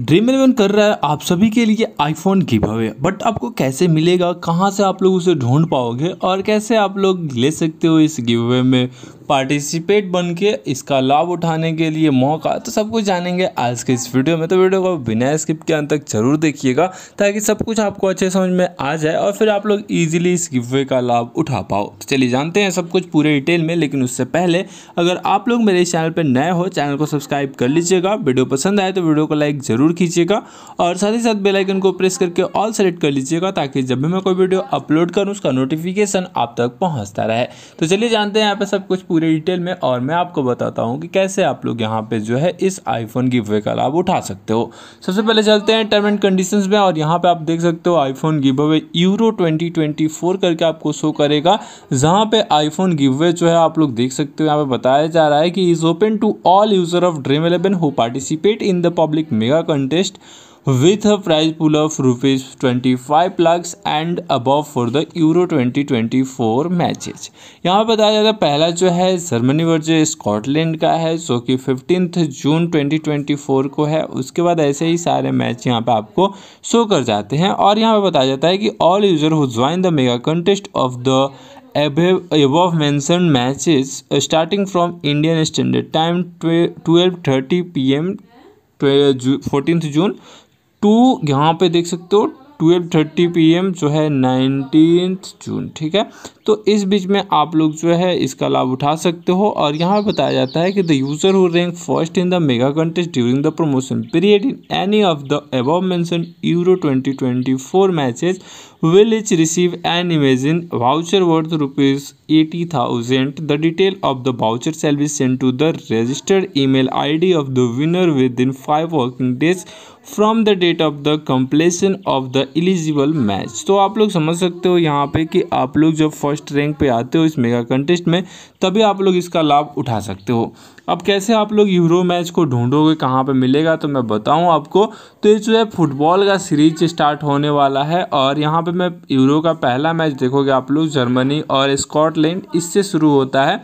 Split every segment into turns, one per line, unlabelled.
dream eleven कर रहा है आप सभी के लिए आईफोन की भवे बट आपको कैसे मिलेगा कहाँ से आप लोग उसे ढूंढ पाओगे और कैसे आप लोग ले सकते हो इस गिवे में पार्टिसिपेट बन के इसका लाभ उठाने के लिए मौका तो सब कुछ जानेंगे आज के इस वीडियो में तो वीडियो को बिना स्किप के अंत तक जरूर देखिएगा ताकि सब कुछ आपको अच्छे समझ में आ जाए और फिर आप लोग ईजिली इस गिवे का लाभ उठा पाओ तो चलिए जानते हैं सब कुछ पूरे डिटेल में लेकिन उससे पहले अगर आप लोग मेरे चैनल पर नए हो चैनल को सब्सक्राइब कर लीजिएगा वीडियो पसंद आए तो वीडियो को लाइक ज़रूर जरूर खींचिएगा और साथ ही साथ बेलाइकन को प्रेस करके ऑल सेलेक्ट कर लीजिएगा ताकि जब भी मैं कोई वीडियो अपलोड करूँ उसका नोटिफिकेशन आप तक पहुँचता रहे तो चलिए जानते हैं यहाँ पर सब कुछ पूरे डिटेल में और मैं आपको बताता हूँ कि कैसे आप लोग यहाँ पर जो है इस आईफोन की वे का लाभ उठा सकते हो सबसे पहले चलते हैं टर्म एंड कंडीशन में और यहाँ पर आप देख सकते हो iPhone giveaway Euro twenty करके आपको शो करेगा जहाँ पे आईफोन गिव अवे जो है आप लोग देख सकते हो यहाँ पे बताया जा रहा है कि is open to all user of Dream Eleven who participate in the public mega contest with a prize pool of rupees twenty five lakhs and above for the Euro twenty twenty four matches यहाँ बताया जाएगा पहला जो है Germany वर्जे Scotland का है जो कि fifteenth June twenty twenty four को है उसके बाद ऐसे ही सारे मैच यहाँ पर आपको शो कर जाते हैं और यहाँ पर बताया जाता है कि all user who join the mega contest of the above mentioned matches starting from Indian Standard Time twelve thirty P M fourteen June to यहाँ पे देख सकते हो ट्वेल्व थर्टी पी एम जो है नाइनटीन जून ठीक है तो इस बीच में आप लोग जो है इसका लाभ उठा सकते हो और यहाँ बताया जाता है कि the user who rank first in the mega contest during the promotion period in any of the above mentioned Euro 2024 matches will each receive an Amazon voucher worth rupees eighty thousand the detail of the voucher shall be sent to the registered email of the winner within five working days from the date of the completion of the eligible match तो आप लोग समझ सकते हो यहाँ पे कि आप लोग जब फर्स्ट रैंक पे आते हो इस मेगा कंटेस्ट में तभी आप लोग इसका लाभ उठा सकते हो अब कैसे आप लोग यूरो मैच को ढूंढोगे कहाँ पे मिलेगा तो मैं बताऊँ आपको तो ये जो है फुटबॉल का सीरीज स्टार्ट होने वाला है और यहाँ पे मैं यूरो का पहला मैच देखोगे आप लोग जर्मनी और स्कॉटलैंड इससे शुरू होता है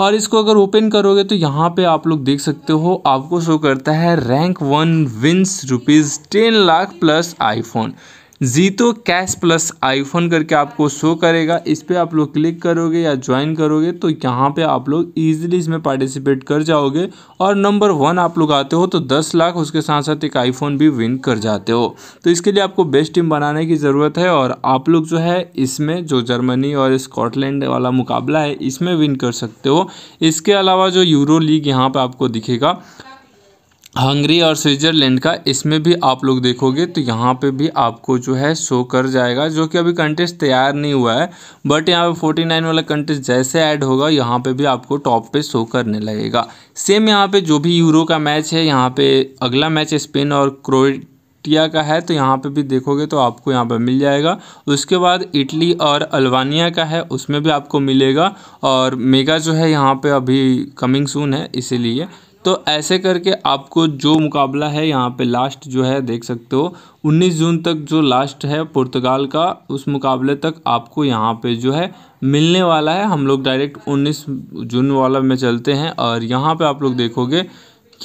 और इसको अगर ओपन करोगे तो यहाँ पे आप लोग देख सकते हो आपको शो करता है rank one wins rupees ten lakh plus iPhone जीतो कैश प्लस आईफोन करके आपको शो करेगा इस पर आप लोग क्लिक करोगे या ज्वाइन करोगे तो यहाँ पे आप लोग इजीली इसमें पार्टिसिपेट कर जाओगे और नंबर वन आप लोग आते हो तो दस लाख उसके साथ साथ एक आईफोन भी विन कर जाते हो तो इसके लिए आपको बेस्ट टीम बनाने की ज़रूरत है और आप लोग जो है इसमें जो जर्मनी और स्कॉटलैंड वाला मुकाबला है इसमें विन कर सकते हो इसके अलावा जो यूरो लीग यहाँ पर आपको दिखेगा हंगरी और स्विट्ज़रलैंड का इसमें भी आप लोग देखोगे तो यहाँ पे भी आपको जो है शो कर जाएगा जो कि अभी कंटेस्ट तैयार नहीं हुआ है बट यहाँ पे 49 वाला कंटेस्ट जैसे ऐड होगा यहाँ पे भी आपको टॉप पे शो करने लगेगा सेम यहाँ पे जो भी यूरो का मैच है यहाँ पे अगला मैच स्पेन और क्रोएटिया का है तो यहाँ पर भी देखोगे तो आपको यहाँ पर मिल जाएगा उसके बाद इटली और अल्वानिया का है उसमें भी आपको मिलेगा और मेगा जो है यहाँ पर अभी कमिंग सून है इसीलिए तो ऐसे करके आपको जो मुकाबला है यहाँ पे लास्ट जो है देख सकते हो 19 जून तक जो लास्ट है पुर्तगाल का उस मुकाबले तक आपको यहाँ पे जो है मिलने वाला है हम लोग डायरेक्ट 19 जून वाला में चलते हैं और यहाँ पे आप लोग देखोगे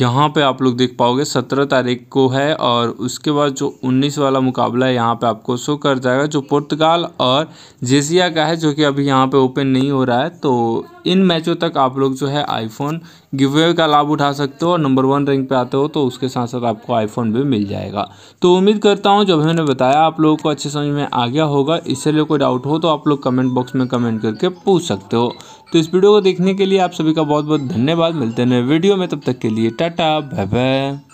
यहाँ पे आप लोग देख पाओगे सत्रह तारीख को है और उसके बाद जो उन्नीस वाला मुकाबला है यहाँ पे आपको शो कर जाएगा जो पुर्तगाल और जेसिया का है जो कि अभी यहाँ पे ओपन नहीं हो रहा है तो इन मैचों तक आप लोग जो है आईफोन गिवे का लाभ उठा सकते हो और नंबर वन रैंक पे आते हो तो उसके साथ साथ आपको आईफोन भी मिल जाएगा तो उम्मीद करता हूँ जब मैंने बताया आप लोगों को अच्छे समझ में आ गया होगा इससे लिए कोई डाउट हो तो आप लोग कमेंट बॉक्स में कमेंट करके पूछ सकते हो तो इस वीडियो को देखने के लिए आप सभी का बहुत बहुत धन्यवाद मिलते हैं वीडियो में तब तक के लिए टाटा बाय बाय